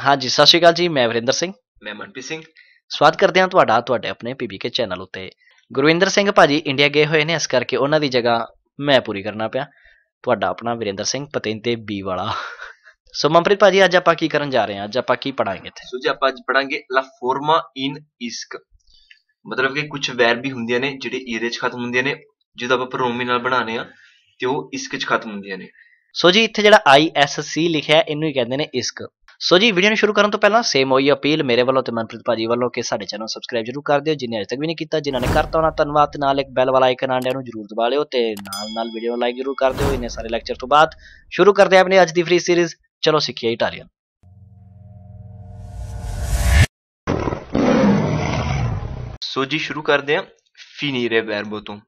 ਹਾਂਜੀ ਸਤਿ ਸ਼੍ਰੀ ਅਕਾਲ ਜੀ ਮੈਂ ਵਰਿੰਦਰ ਸਿੰਘ ਮੈਂ ਮਨਪ੍ਰੀਤ ਸਿੰਘ ਸਵਾਗਤ ਕਰਦੇ ਹਾਂ ਤੁਹਾਡਾ ਤੁਹਾਡੇ ਆਪਣੇ ਪੀਬੀਕੇ ਚੈਨਲ ਉੱਤੇ ਗੁਰਵਿੰਦਰ ਸਿੰਘ ਭਾਜੀ ਇੰਡੀਆ ਗਏ ਹੋਏ ਨੇ ਇਸ ਕਰਕੇ ਉਹਨਾਂ ਦੀ ਜਗ੍ਹਾ ਮੈਂ ਪੂਰੀ ਕਰਨਾ ਪਿਆ ਤੁਹਾਡਾ ਆਪਣਾ ਵਰਿੰਦਰ ਸਿੰਘ ਤੇ ਬੀ ਵਾਲਾ ਸੋ ਮਨਪ੍ਰੀਤ ਭਾਜੀ ਅੱਜ ਆਪਾਂ ਕੀ ਕਰਨ ਜਾ ਰਹੇ ਹਾਂ ਅੱਜ ਆਪਾਂ ਕੀ ਪੜਾਂਗੇ ਇੱਥੇ ਸੋ ਜੀ ਆਪਾਂ ਅੱਜ ਪੜਾਂਗੇ ਲਾ ਫੋਰਮਾ ਇਨ ਇਸਕ ਮਤਲਬ ਕਿ ਕੁਝ ਵੈਰ ਵੀ ਹੁੰਦੀਆਂ ਨੇ ਜਿਹੜੇ ਈਰੇ ਚ ਖਤਮ ਹੁੰਦੀਆਂ ਨੇ ਜਿਹਦਾ ਆਪਾਂ ਪ੍ਰੋਮੀ ਨਾਲ ਬਣਾਣੇ ਆ ਤੇ ਉਹ ਇਸਕ ਚ ਖਤਮ ਹੁੰਦੀਆਂ ਨੇ ਸੋ ਜੀ ਇੱਥੇ ਜਿਹੜਾ ਆਈ ਐਸ ਸੀ ਲਿਖਿਆ ਇਹਨੂੰ ਹੀ ਕਹਿੰਦੇ ਨੇ ਇਸਕ ਸੋ ਜੀ ਵੀਡੀਓ ਨੂੰ ਸ਼ੁਰੂ ਕਰਨ ਤੋਂ ਪਹਿਲਾਂ ਸੇਮ ਹੋਈ ਅਪੀਲ ਮੇਰੇ ਵੱਲੋਂ ਤੇ ਮਨਪ੍ਰੀਤ ਭਾਜੀ ਵੱਲੋਂ ਕਿ ਸਾਡੇ ਚੈਨਲ ਸਬਸਕ੍ਰਾਈਬ ਜਰੂਰ ਕਰ ਦਿਓ ਜਿਨੇ ਅਜੇ ਤੱਕ ਵੀ ਨਹੀਂ ਕੀਤਾ ਜਿਨ੍ਹਾਂ ਨੇ ਕਰਤਾ ਉਹਨਾਂ ਧੰਨਵਾਦ ਤੇ ਨਾਲ ਇੱਕ ਬੈਲ ਵਾਲਾ ਆਈਕਨ ਆਂਡਿਆਂ ਨੂੰ ਜਰੂਰ ਦਬਾ ਲਿਓ ਤੇ ਨਾਲ ਨਾਲ ਵੀਡੀਓ ਨੂੰ ਲਾਈਕ ਜਰੂਰ ਕਰ ਦਿਓ ਇਹਨੇ ਸਾਰੇ ਲੈਕਚਰ ਤੋਂ ਬਾਅਦ ਸ਼ੁਰੂ ਕਰਦੇ ਆਪਣੇ ਅੱਜ ਦੀ ਫ੍ਰੀ ਸੀਰੀਜ਼ ਚਲੋ ਸਿੱਖੀਏ ਇਟਾਲੀਅਨ ਸੋ ਜੀ ਸ਼ੁਰੂ ਕਰਦੇ ਆ ਫਿਨੀਰੇ ਵਰਬੋ ਤੋਂ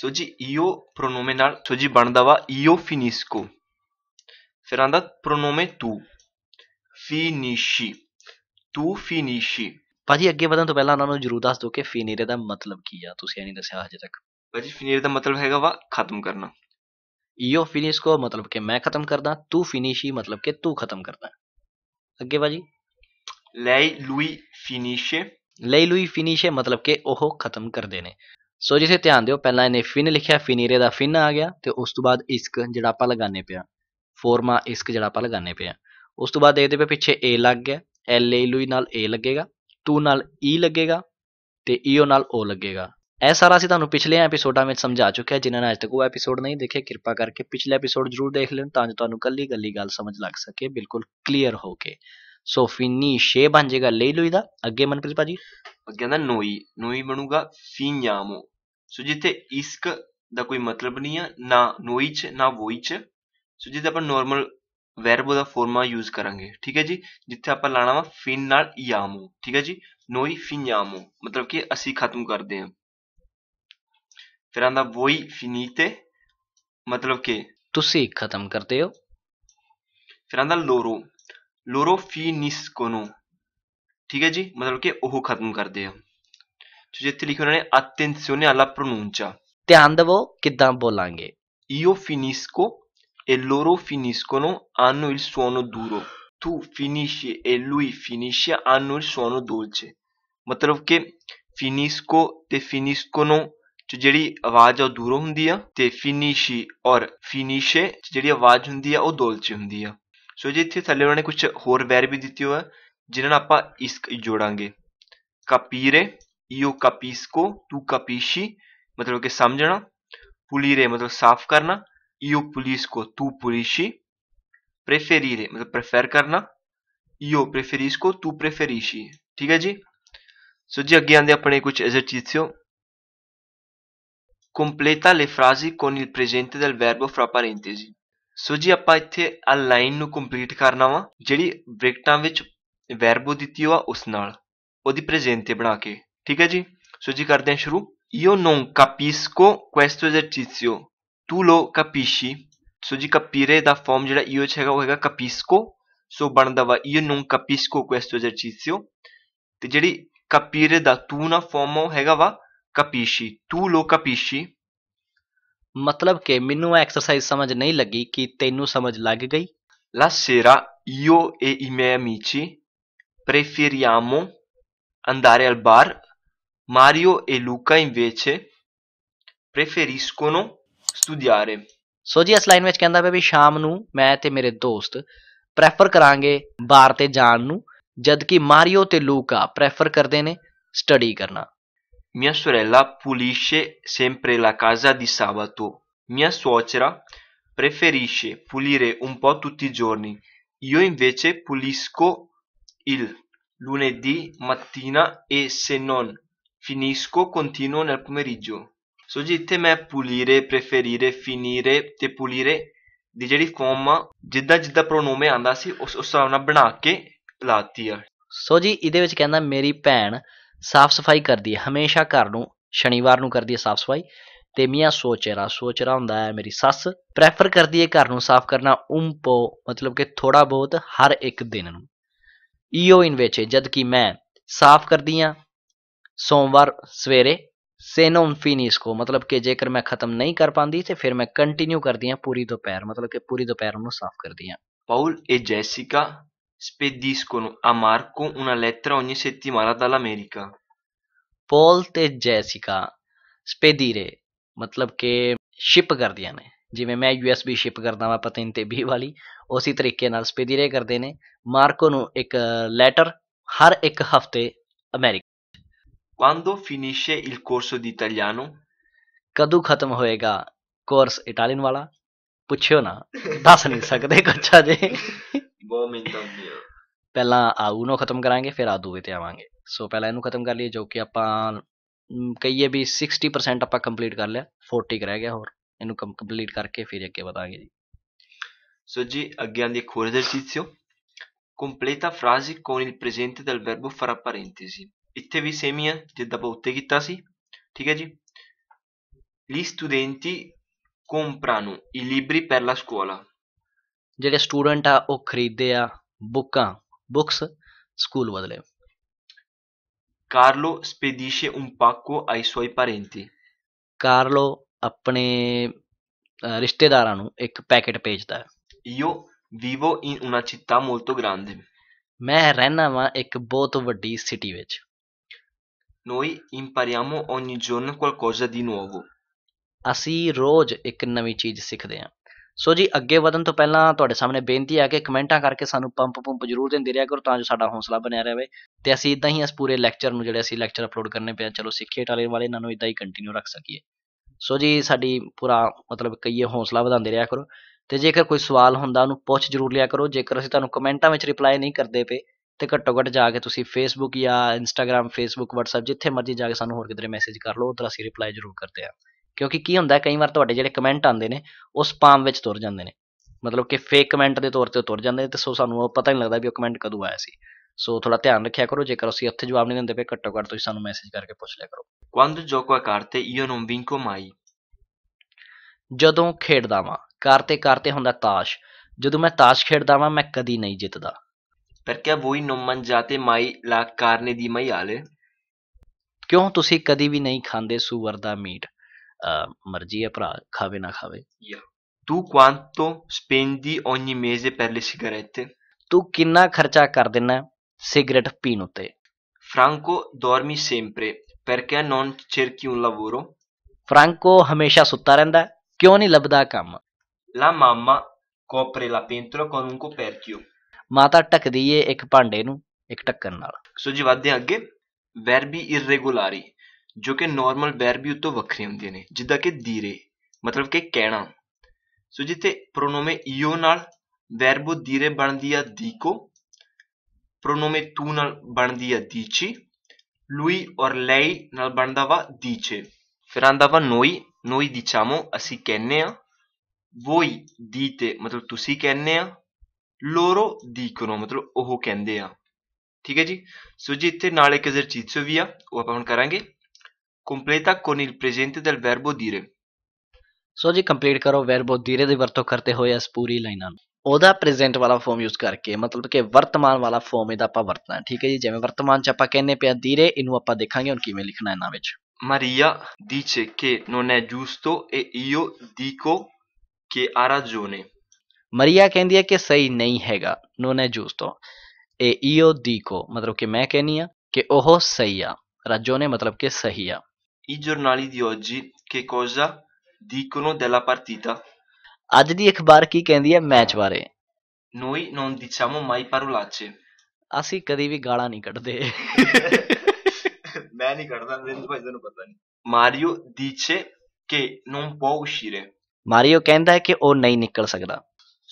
ਸੋ ਜੀ ਈਓ ਪ੍ਰੋਨੋਮੇ ਨਾਲ ਸੋ ਜੀ ਬਣਦਾ ਵਾ ਈਓ ਫਿਨਿਸਕੋ ਫਿਰ ਆਂਦਾ ਪ੍ਰੋਨੋਮੇ ਤੂ ਫਿਨਿਸ਼ੀ ਤੂੰ ਫਿਨਿਸ਼ੀ ਭਾਜੀ ਅੱਗੇ ਵਧਣ ਤੋਂ ਪਹਿਲਾਂ ਉਹਨਾਂ ਨੂੰ ਜਰੂਰ ਦੱਸ ਦਿਓ ਕਿ ਫਿਨੀਰੇ ਦਾ ਮਤਲਬ ਕੀ ਆ ਤੁਸੀਂ ਇਹ ਨਹੀਂ ਦੱਸਿਆ ਹਜੇ ਤੱਕ ਭਾਜੀ ਫਿਨੀਰ ਦਾ ਮਤਲਬ ਹੈਗਾ ਵਾ ਖਤਮ ਕਰਨਾ ਯੋ ਫਿਨਿਸ਼ ਕੋ ਮਤਲਬ ਕਿ ਮੈਂ ਖਤਮ ਕਰਦਾ ਤੂੰ ਫਿਨਿਸ਼ੀ ਮਤਲਬ ਕਿ ਤੂੰ ਖਤਮ ਕਰਦਾ ਅੱਗੇ ਭਾਜੀ ਲੈ ਲੂਈ ਫਿਨਿਸ਼ੇ ਲੈ ਲੂਈ ਫਿਨਿਸ਼ੇ ਮਤਲਬ ਕਿ ਉਹ ਖਤਮ ਕਰਦੇ ਨੇ ਸੋ ਜਿਸੇ ਧਿਆਨ ਦਿਓ ਪਹਿਲਾਂ ਇਹਨੇ ਫਿਨ ਲਿਖਿਆ ਫਿਨੀਰੇ ਦਾ ਫਿਨ ਆ ਗਿਆ ਤੇ ਉਸ ਤੋਂ ਬਾਅਦ ਇਸਕ ਜਿਹੜਾ ਆਪਾਂ ਲਗਾਣੇ ਪਿਆ ਫੋਰਮਾ ਇਸਕ ਜਿਹੜਾ ਆਪਾਂ ਲਗਾਣੇ ਪਿਆ ਉਸ ਤੋਂ ਬਾਅਦ ਇਹਦੇ ਪਿੱਛੇ a ਲੱਗ ਗਿਆ ਐਲ ਏ ਲੂਈ ਨਾਲ a ਲੱਗੇਗਾ ਤੂ ਨਾਲ e ਲੱਗੇਗਾ ਤੇ ਈਓ e, ਨਾਲ o ਲੱਗੇਗਾ ਇਹ ਸਾਰਾ ਅਸੀਂ ਤੁਹਾਨੂੰ ਪਿਛਲੇ ਐਪੀਸੋਡਾਂ ਵਿੱਚ ਸਮਝਾ ਚੁੱਕਿਆ ਜਿਨ੍ਹਾਂ ਨੇ ਅਜੇ ਤੱਕ ਉਹ ਐਪੀਸੋਡ ਨਹੀਂ ਦੇਖੇ ਕਿਰਪਾ ਕਰਕੇ ਪਿਛਲੇ ਐਪੀਸੋਡ ਜ਼ਰੂਰ ਦੇਖ ਲੈਣ ਤਾਂ ਜੋ ਤੁਹਾਨੂੰ ਕੱਲੀ ਗੱਲੀ ਗੱਲ ਸਮਝ ਲੱਗ ਸਕੇ ਬਿਲਕੁਲ ਕਲੀਅਰ ਹੋ ਕੇ ਸੋ ਫਿਨੀ ਸ਼ੇ ਬਣ ਜਾਏਗਾ ਲਈ ਲੂਈ ਦਾ ਅੱਗੇ ਮਨਪ੍ਰੀਤ ਭਾਜੀ ਅੱਗੇ ਦਾ ਨੋਈ ਨੋਈ ਬਣੂਗਾ ਫਿਨਿਆਮੋ ਸੋ ਜਿੱਥੇ ਇਸਕ ਦਾ ਕੋਈ ਮਤਲਬ ਨਹੀਂ ਆ ਨਾ ਨੋਈ ਚ ਨਾ ਵੋਈ ਚ ਸੋ ਜਿੱਥੇ ਆਪਾਂ ਨਾਰਮਲ ਵੈਰਬ ਦਾ ਫੋਰਮਾ ਯੂਜ਼ ਕਰਾਂਗੇ ਠੀਕ ਹੈ ਜੀ ਜਿੱਥੇ ਆਪਾਂ ਲਾਣਾ ਵਾ ਫਿਨ ਨਾਲ ਯਾਮੋ ਠੀਕ ਹੈ ਜੀ ਨੋਈ ਫਿਨਿਆਮੋ ਮਤਲਬ ਕਿ ਅਸੀਂ ਖਤਮ ਕਰਦੇ ਹਾਂ ਫਿਰ ਆਂਦਾ ਵੋਈ ਫਿਨੀਤੇ ਮਤਲਬ ਕਿ ਤੁਸੀਂ ਖਤਮ ਕਰਦੇ ਹੋ ਫਿਰ ਆਂਦਾ ਲੋਰੋ ਲੋਰੋ ਫਿਨਿਸ ਕੋਨੋ ਠੀਕ ਹੈ ਜੀ ਮਤਲਬ ਕਿ ਉਹ ਖਤਮ ਕਰਦੇ ਆ ਜਿੱਥੇ ਲਿਖਿਆ ਉਹਨਾਂ ਨੇ ਅਟੈਂਸ਼ੀਓਨੇ ਆਲਾ ਪ੍ਰੋਨੂਂਚਾ ਧਿਆਨ ਦਿਵੋ ਕਿਦਾਂ ਬੋਲਾਂਗੇ ਫਿਨਿਸ ਫਿਨਿਸਕੋ e loro finiscono hanno il suono duro, tu finisci e lui finisce hanno il suono dolce ਮਤਲਬ ਕਿ ਫਿਨਿਸਕੋ ਤੇ ਫਿਨਿਸਕੋਨੋ ਚ ਜਿਹੜੀ ਆਵਾਜ਼ ਆ ਉਹ ਦੂਰੋਂ ਹੁੰਦੀ ਆ ਤੇ ਫਿਨਿਸ਼ੀ ਔਰ ਫਿਨਿਸ਼ੇ ਚ ਜਿਹੜੀ ਆਵਾਜ਼ ਹੁੰਦੀ ਆ ਉਹ dolce ਹੁੰਦੀ ਆ ਸੋ ਜੀ ਇੱਥੇ ਥੱਲੇ ਉਹਨਾਂ ਨੇ ਕੁਝ ਹੋਰ ਵੈਰ ਵੀ ਦਿੱਤੇ ਹੋਏ ਜਿਨ੍ਹਾਂ ਨਾਲ ਆਪਾਂ ਇਸਕ ਜੋੜਾਂਗੇ capire io capisco tu capisci ਮਤਲਬ ਕਿ ਸਮਝਣਾ pulire ਮਤਲਬ ਸਾਫ਼ ਕਰਨਾ io pulisco, tu pulisci, preferire, मतलब prefer करना, io preferisco, tu preferisci, ठीक है जी, सो so, जी अगे आंदे अपने कुछ esercizio, completa le frasi con il presente del verbo fra parentesi, ਸੋ ਜੀ ਆਪਾਂ ਇੱਥੇ ਆ complete ਨੂੰ ਕੰਪਲੀਟ ਕਰਨਾ ਵਾ ਜਿਹੜੀ ਬ੍ਰੈਕਟਾਂ ਵਿੱਚ ਵਰਬ O di presente ਨਾਲ ਉਹਦੀ ਪ੍ਰੈਜ਼ੈਂਟ ਤੇ ਬਣਾ ਕੇ ਠੀਕ io non capisco questo esercizio tu lo capisci? Soggi capire da formula io 제가 capisco so bandava io non capisco questo esercizio te jadi capire da tu una forma ਹੈਗਾ ਵਾ capisci tu lo capisci Matlab ਕਿ minu exercise samaj ਨਹੀਂ ਲੱਗੀ ਕਿ ਤੈਨੂੰ ਸਮਝ ਲੱਗ La sera io e i miei amici preferiamo andare al bar. Mario e Luca invece preferiscono studiare ਸੋ ਜੀ ਇਸ ਲਾਈਨ ਵਿੱਚ ਕਹਿੰਦਾ ਪਿਆ ਵੀ ਸ਼ਾਮ ਨੂੰ ਮੈਂ ਤੇ ਮੇਰੇ ਦੋਸਤ ਪ੍ਰੈਫਰ ਕਰਾਂਗੇ ਬਾਰ ਤੇ ਜਾਣ ਨੂੰ ਜਦਕਿ ਮਾਰੀਓ ਤੇ ਲੂਕਾ ਪ੍ਰੈਫਰ ਕਰਦੇ ਨੇ ਸਟੱਡੀ ਕਰਨਾ Mia sorella pulisce sempre la casa di sabato. Mia suocera preferisce pulire un po' tutti i giorni. Io invece pulisco il lunedì mattina e se non finisco continuo nel pomeriggio. ਸੋ ਜੀ ਇੱਥੇ ਮੈਂ ਪੁਲੀਰੇ ਪ੍ਰੇਫਰੀਰੇ ਫਿਨੀਰੇ ਤੇ ਪੁਲੀਰੇ ਦੀ ਜਿਹੜੀ farm ਆ ਜਿੱਦਾਂ ਜਿੱਦਾਂ ਪ੍ਰੋਨੋਮੇ ਆਂਦਾ ਸੀ ਉਸ ਉਸ ਤਰ੍ਹਾਂ ਬਣਾ ਕੇ ਲਾਤੀ ਆ ਸੋ ਜੀ ਇਹਦੇ ਵਿੱਚ ਕਹਿੰਦਾ ਮੇਰੀ ਭੈਣ ਸਾਫ਼ ਸਫਾਈ ਕਰਦੀ ਹੈ ਹਮੇਸ਼ਾ ਘਰ ਨੂੰ ਸ਼ਨੀਵਾਰ ਨੂੰ ਕਰਦੀ ਹੈ ਸਾਫ਼ ਸਫਾਈ ਤੇ ਮੀਆਂ ਸੋਚੇਰਾ ਸੋਚੇਰਾ ਹੁੰਦਾ ਹੈ ਮੇਰੀ ਸੱਸ ਪ੍ਰੈਫਰ ਕਰਦੀ ਹੈ ਘਰ ਨੂੰ ਸਾਫ਼ ਕਰਨਾ ਉਮਪੋ ਮਤਲਬ ਕਿ ਥੋੜਾ ਬਹੁਤ ਹਰ ਇੱਕ ਦਿਨ ਨੂੰ ਈਓ ਇਨ ਵਿੱਚ ਜਦ ਕਿ ਮੈਂ ਸਾਫ਼ ਕਰਦੀ ਹਾਂ ਸੋਮਵਾਰ ਸਵੇਰੇ ਸੇਨੋਮ ਫਿਨਿਸ਼ ਕੋ ਮਤਲਬ ਕਿ ਜੇਕਰ ਮੈਂ ਖਤਮ ਨਹੀਂ ਕਰ ਪਾਂਦੀ ਤੇ ਫਿਰ ਮੈਂ ਕੰਟੀਨਿਊ ਕਰਦੀ ਆ ਪੂਰੀ ਦੁਪਹਿਰ ਮਤਲਬ ਕਿ ਪੂਰੀ ਦੁਪਹਿਰ ਨੂੰ ਸਾਫ਼ ਕਰਦੀ ਆ Paul e Jessica spediscono a Marco una lettera ogni the dall'America. ਪੌਲ ਤੇ ਜੈਸਿਕਾ ਸਪੇਦੀਰੇ ਮਤਲਬ ਕਿ ਸ਼ਿਪ ਕਰਦੀਆਂ ਨੇ ਜਿਵੇਂ ਮੈਂ ਯੂਐਸਬੀ ਸ਼ਿਪ ਕਰਦਾ ਵਾਂ ਪਤਨ ਤੇ ਵੀ ਵਾਲੀ ਉਸੇ ਤਰੀਕੇ ਨਾਲ ਸਪੇਦੀਰੇ ਕਰਦੇ ਨੇ ਮਾਰਕੋ ਨੂੰ ਇੱਕ ਲੈਟਰ ਹਰ ਇੱਕ ਹਫਤੇ America Quando finisce il corso di italiano? ਕਦੋਂ ਖਤਮ ਹੋਏਗਾ ਕੋਰਸ ਇਟਾਲੀਅਨ ਵਾਲਾ ਪੁੱਛਿਓ ਨਾ ਦੱਸ ਨਹੀਂ ਸਕਦੇ ਕੁਛ ਅਜੇ ਬਹੁਤ ਮਿਹਨਤ ਹੁੰਦੀ ਹੈ ਪਹਿਲਾਂ ਆ ਨੂੰ ਖਤਮ ਕਰਾਂਗੇ ਫਿਰ ਆ ਦੂਵੇ ਤੇ ਆਵਾਂਗੇ ਸੋ ਪਹਿਲਾਂ ਇਹਨੂੰ ਖਤਮ ਕਰ ਲਈਏ ਜੋ ਕਿ ਆਪਾਂ ਮ, ਕਹੀਏ ਵੀ 60% ਆਪਾਂ ਕੰਪਲੀਟ ਕਰ ਲਿਆ 40 ਕੁ ਰਹਿ ਗਿਆ ਹੋਰ ਇਹਨੂੰ ਕੰਪਲੀਟ ਕਰਕੇ ਫਿਰ ਅੱਗੇ ਵਧਾਂਗੇ ਜੀ So oggi abbiamo di cuore esercizio. Completa frasi con il presente del verbo fra parentesi. ਇੱਥੇ ਵੀ ਸੇਮ ਹੀ ਆ ਜਿੱਦਾਂ ਆਪਾਂ ਉੱਤੇ ਕੀਤਾ ਸੀ ਠੀਕ ਹੈ ਜੀ ਲੀ ਸਟੂਡੈਂਟੀ ਕੰਪਰਾਨੁ ਇ ਲਿਬਰੀ ਪਰ ਲਾ ਸਕੂਲਾ ਜਿਹੜੇ ਸਟੂਡੈਂਟ ਆ ਉਹ ਖਰੀਦੇ ਆ ਬੁੱਕਾਂ ਬੁక్స్ ਸਕੂਲ ਬਦਲੇ ਕਾਰਲੋ ਸਪੇਡੀਸ਼ੇ ਉਨ ਪਾਕੋ ਆਈ ਸੋਈ ਪਰੈਂਟੀ ਕਾਰਲੋ ਆਪਣੇ ਰਿਸ਼ਤੇਦਾਰਾਂ ਨੂੰ ਇੱਕ ਪੈਕੇਟ ਭੇਜਦਾ ਯੋ ਵੀਵੋ ਇਨ ਉਨਾ ਚਿੱਤਾ ਮੋਲਟੋ ਗ੍ਰਾਂਡੇ ਮੈਂ ਰਹਿਣਾ ਵਾਂ ਇੱਕ ਬਹੁਤ ਵੱਡੀ ਸਿਟੀ ਵਿੱਚ Noi impariamo ogni giorno qualcosa di nuovo. ਅਸੀਂ ਰੋਜ਼ ਇੱਕ ਨਵੀਂ ਚੀਜ਼ ਸਿੱਖਦੇ ਹਾਂ ਸੋ ਜੀ ਅੱਗੇ ਵਧਣ ਤੋਂ ਪਹਿਲਾਂ ਤੁਹਾਡੇ ਸਾਹਮਣੇ ਬੇਨਤੀ ਹੈ ਕਿ ਕਮੈਂਟਾਂ ਕਰਕੇ ਸਾਨੂੰ ਪੰਪ ਪੰਪ ਜ਼ਰੂਰ ਦਿੰਦੇ ਰਿਹਾ ਕਰੋ ਤਾਂ ਜੋ ਸਾਡਾ ਹੌਸਲਾ ਬਣਿਆ ਰਹੇ ਤੇ ਅਸੀਂ ਇਦਾਂ ਹੀ ਇਸ ਪੂਰੇ ਲੈਕਚਰ ਨੂੰ ਜਿਹੜੇ ਅਸੀਂ ਲੈਕਚਰ ਅਪਲੋਡ ਕਰਨੇ ਪਿਆ ਚਲੋ ਸਿੱਖੇ ਟਾਲੇ ਵਾਲੇ ਇਹਨਾਂ ਨੂੰ ਇਦਾਂ ਹੀ ਕੰਟੀਨਿਊ ਰੱਖ ਸਕੀਏ ਸੋ ਜੀ ਸਾਡੀ ਪੂਰਾ ਮਤਲਬ ਕਈਏ ਹੌਸਲਾ ਵਧਾਉਂਦੇ ਰਿਹਾ ਕਰੋ ਤੇ ਜੇਕਰ ਕੋਈ ਸਵਾਲ ਹੁੰਦਾ ਉਹਨੂੰ ਪੁੱਛ ਜ਼ਰੂਰ ਲਿਆ ਕਰੋ ਜੇਕਰ ਅਸੀਂ ਤੁਹਾਨੂੰ ਕਮੈਂਟਾਂ ਵਿੱਚ ਰਿਪਲਾਈ ਨਹੀਂ ਕਰਦੇ ਪਏ ਤੇ ਘੱਟੋ ਘੱਟ ਜਾ ਕੇ ਤੁਸੀਂ ਫੇਸਬੁੱਕ ਜਾਂ ਇੰਸਟਾਗ੍ਰam ਫੇਸਬੁੱਕ ਵਟਸਐਪ ਜਿੱਥੇ ਮਰਜ਼ੀ ਜਾ ਕੇ ਸਾਨੂੰ ਹੋਰ ਕਿਧਰੇ ਮੈਸੇਜ ਕਰ ਲਓ ਉਧਰ ਅਸੀਂ ਰਿਪਲਾਈ ਜ਼ਰੂਰ ਕਰਦੇ ਆ ਕਿਉਂਕਿ ਕੀ ਹੁੰਦਾ ਕਈ ਵਾਰ ਤੁਹਾਡੇ ਜਿਹੜੇ ਕਮੈਂਟ ਆਉਂਦੇ ਨੇ ਉਹ ਸਪਾਮ ਵਿੱਚ ਤੁਰ ਜਾਂਦੇ ਨੇ ਮਤਲਬ ਕਿ ਫੇਕ ਕਮੈਂਟ ਦੇ ਤੌਰ ਤੇ ਤੁਰ ਜਾਂਦੇ ਨੇ ਤੇ ਸੋ ਸਾਨੂੰ ਉਹ ਪਤਾ ਨਹੀਂ ਲੱਗਦਾ ਵੀ ਉਹ ਕਮੈਂਟ ਕਦੋਂ ਆਇਆ ਸੀ ਸੋ ਥੋੜਾ ਧਿਆਨ ਰੱਖਿਆ ਕਰੋ ਜੇਕਰ ਅਸੀਂ ਉੱਥੇ ਜਵਾਬ ਨਹੀਂ ਦਿੰਦੇ ਪਏ ਘੱਟੋ ਘੱਟ ਤੁਸੀਂ ਸਾਨੂੰ ਮੈਸੇਜ ਕਰਕੇ ਪੁੱਛ ਲਿਆ ਕਰੋ ਕੁਆਂਦ ਜੋਕੋ ਕਰਤੇ ਯੋ io non vinco ਮਾਈ ਜਦੋਂ ਖੇਡਦਾ ਵਾਂ ਕਰਤੇ ਕਰਤੇ ਹੁੰਦਾ ਤਾਸ਼ ਜਦੋਂ ਮੈਂ ਤਾਸ਼ ਖੇਡਦਾ ਵਾਂ ਮੈਂ ਕਦੀ ਨਹੀਂ ਜਿੱਤਦਾ Perché voi non mangiate mai la carne di maiale? ਕਿਉਂ ਤੁਸੀਂ ਕਦੀ ਵੀ ਨਹੀਂ ਖਾਂਦੇ ਸੂਰ ਦਾ meat hai bhra, khave na khave. ਖਾਵੇ Tu quanto spendi ogni mese per le sigarette? Tu kinna kharcha kar ਦਿੰਨਾ ਸਿਗਰਟ peen utte? Franco dormi sempre. Perché non cerchi un lavoro? Franco hamesha sutta ਰਹਿੰਦਾ ਹੈ। nahi labda kam? La mamma copre la pentola con un coperchio. ਮਾਤਾ ਟੱਕਦੀ ਏ ਇੱਕ ਭਾਂਡੇ ਨੂੰ ਇੱਕ ਟੱਕਰ ਨਾਲ ਸੋ ਜੀ ਵਾਧੇ ਅੱਗੇ ਵੈਰਬੀ ਇਰੈਗੂਲਾਰੀ ਜੋ ਕਿ ਨਾਰਮਲ ਵੈਰਬੀ ਉਤੋਂ ਵੱਖਰੀ ਹੁੰਦੀ ਨੇ ਜਿੱਦਾਂ ਕਿ ਧੀਰੇ ਮਤਲਬ ਕਿ ਕਹਿਣਾ ਸੋ ਜਿੱਥੇ ਪ੍ਰੋਨੋਮੇ ਈਓ ਨਾਲ ਵੈਰਬੋ ਧੀਰੇ ਬਣਦੀ ਆ ਦੀਕੋ ਪ੍ਰੋਨੋਮੇ ਤੂ ਨਾਲ ਬਣਦੀ ਆ ਦੀਚੀ lui ਔਰ lei ਨਾਲ ਬਣਦਾ ਵਾ dice ਫਿਰ ਆਂਦਾ ਵਾ noi noi diciamo ਅਸੀਂ ਕਹਿੰਨੇ ਆ voi dite ਮਤਲਬ ਤੁਸੀਂ ਕਹਿੰਨੇ ਆ loro dicono ਮਤਲਬ ਉਹ ਕਹਿੰਦੇ ਆ ਹੈ ਜੀ ਸੋ ਜੀ ਇੱਥੇ ਨਾਲ ਇੱਕ एक ਚੀਜ਼ ਵੀ ਆ ਉਹ ਆਪਾਂ ਹੁਣ ਕਰਾਂਗੇ ਕੰਪਲੀਟਾ ਕੋਨ ਇਲ ਪ੍ਰੈਜ਼ੈਂਟ ਦਲ ਵਰਬੋ ਦੀਰੇ ਸੋ ਜੀ ਕੰਪਲੀਟ ਕਰੋ ਵਰਬੋ ਦੀਰੇ ਦੀ ਵਰਤੋਂ ਕਰਤੇ ਹੋਏ ਇਸ ਪੂਰੀ ਲਾਈਨਾਂ ਨੂੰ ਉਹਦਾ ਪ੍ਰੈਜ਼ੈਂਟ ਵਾਲਾ ਫਾਰਮ ਯੂਜ਼ ਕਰਕੇ ਮਤਲਬ ਕਿ ਵਰਤਮਾਨ ਵਾਲਾ ਫਾਰਮ ਇਹਦਾ ਆਪਾਂ ਵਰਤਣਾ ਠੀਕ ਹੈ ਜੀ ਜਿਵੇਂ ਵਰਤਮਾਨ ਚ ਆਪਾਂ ਕਹਿੰਨੇ ਪਿਆ ਦੀਰੇ ਇਹਨੂੰ ਆਪਾਂ ਦੇਖਾਂਗੇ ਹੁਣ ਕਿਵੇਂ ਲਿਖਣਾ ਇਹਨਾਂ ਵਿੱਚ ਮਰੀਆ ਦੀਚੇ che non è giusto e io dico che ha ragione ਮਰੀਆ ਕਹਿੰਦੀ ਹੈ ਕਿ ਸਹੀ ਨਹੀਂ ਹੈਗਾ ਨੋਨ ਹੈ ਤੋਂ ਇਹ ਈਓ ਕੋ ਮਤਲਬ ਕਿ ਮੈਂ ਕਹਿੰਨੀ ਆ ਕਿ ਉਹ ਸਹੀ ਆ ਰਾਜੋ ਨੇ ਮਤਲਬ ਕਿ ਸਹੀ ਆ I giornali di oggi che cosa dicono ਦੇਲਾ ਪਾਰਟੀਤਾ ਅੱਜ ਦੀ ਅਖਬਾਰ ਕੀ ਕਹਿੰਦੀ ਹੈ ਮੈਚ ਬਾਰੇ ਨੋਈ ਨੋਨ ਦਿਚਾਮੋ ਮਾਈ parolacce. ਅਸੀਂ ਕਦੀ ਵੀ ਗਾਲਾਂ ਨਹੀਂ ਕੱਢਦੇ ਮੈਂ ਨਹੀਂ ਕੱਢਦਾ ਮੈਨੂੰ ਭਾਈ ਤੁਹਾਨੂੰ ਪਤਾ ਨਹੀਂ ਮਾਰੀਓ ਦੀਚੇ ਕੇ ਨੋਨ ਪੋ ਉਸ਼ੀਰੇ ਮਾਰੀਓ ਕਹਿੰਦਾ ਹੈ ਕਿ ਉਹ ਨਹੀਂ ਨਿਕਲ ਸਕਦਾ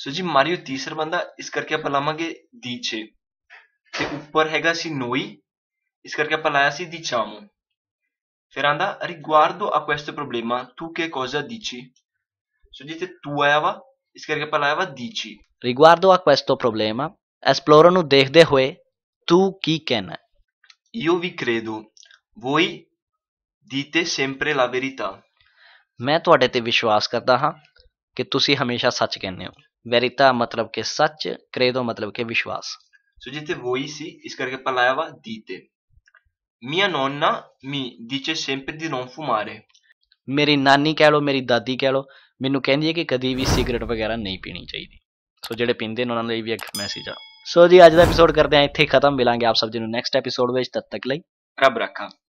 ਸੋ ਜੀ ਮਾਰੀਓ ਤੀਸਰਾ ਬੰਦਾ ਇਸ ਕਰਕੇ ਆਪਾਂ ਲਾਵਾਂਗੇ ਦੀ 6 ਤੇ ਉੱਪਰ ਹੈਗਾ ਸੀ ਨੋਈ ਇਸ ਕਰਕੇ ਆਪਾਂ ਲਾਇਆ ਸੀ ਦੀ ਚਾਮੂ ਫਿਰ ਆਂਦਾ ਰਿਗਵਾਰਡੋ a questo problema tu che cosa dici ਸੋ ਤੇ ਤੂੰ ਆਇਆ ਵਾ ਇਸ ਕਰਕੇ ਆਪਾਂ ਲਾਇਆ ਵਾ ਦੀਚੀ ਰਿਗਵਾਰਡੋ ਆ ਕੁਐਸਟ ਪ੍ਰੋਬਲੇਮਾ esploro ਨੂੰ ਦੇਖਦੇ ਹੋਏ ਤੂ ਕੀ ਕਹਿਣਾ ਯੋ ਵੀ ਕ੍ਰੇਦੋ ਵੋਈ ਦੀਤੇ ਸੇਮਪਰੇ ਲਾ ਵੇਰੀਤਾ ਮੈਂ ਤੁਹਾਡੇ ਤੇ ਵਿਸ਼ਵਾਸ ਕਰਦਾ ਹਾਂ ਕਿ ਤੁਸੀਂ ਹਮੇਸ਼ਾ ਸੱਚ ਕਹਿੰਦੇ ਹੋ ਵੈਰਿਤਾ ਮਤਲਬ वेरिता मतलब के सच क्रेदो मतलब के विश्वास Scegliete voi sì, iscar che ਵਾ ਦੀਤੇ ਮੀਆ ਨੋਨਾ ਮੀ dice sempre ਦੀ non ਫੁਮਾਰੇ ਮੇਰੀ ਨਾਨੀ ਕਹਿ ਲੋ ਮੇਰੀ ਦਾਦੀ ਕਹਿ ਲੋ ਮੈਨੂੰ ਕਹਿੰਦੀ ਹੈ ਕਿ ਕਦੀ ਵੀ ਸਿਗਰਟ ਵਗੈਰਾ ਨਹੀਂ ਪੀਣੀ ਚਾਹੀਦੀ ਸੋ ਜਿਹੜੇ ਪੀਂਦੇ ਨੇ ਉਹਨਾਂ ਲਈ ਵੀ ਇੱਕ ਮੈਸੇਜ ਆ ਸੋ ਜੀ ਅੱਜ ਦਾ ਐਪੀਸੋਡ ਕਰਦੇ ਆ ਇੱਥੇ ਖਤਮ ਮਿਲਾਂਗੇ ਆਪ ਸਭ ਜੀ ਨੂੰ ਨੈਕਸਟ ਐਪੀਸੋਡ ਵਿੱਚ ਤਦ ਤੱਕ ਲਈ ਰੱਬ ਰੱਖਾ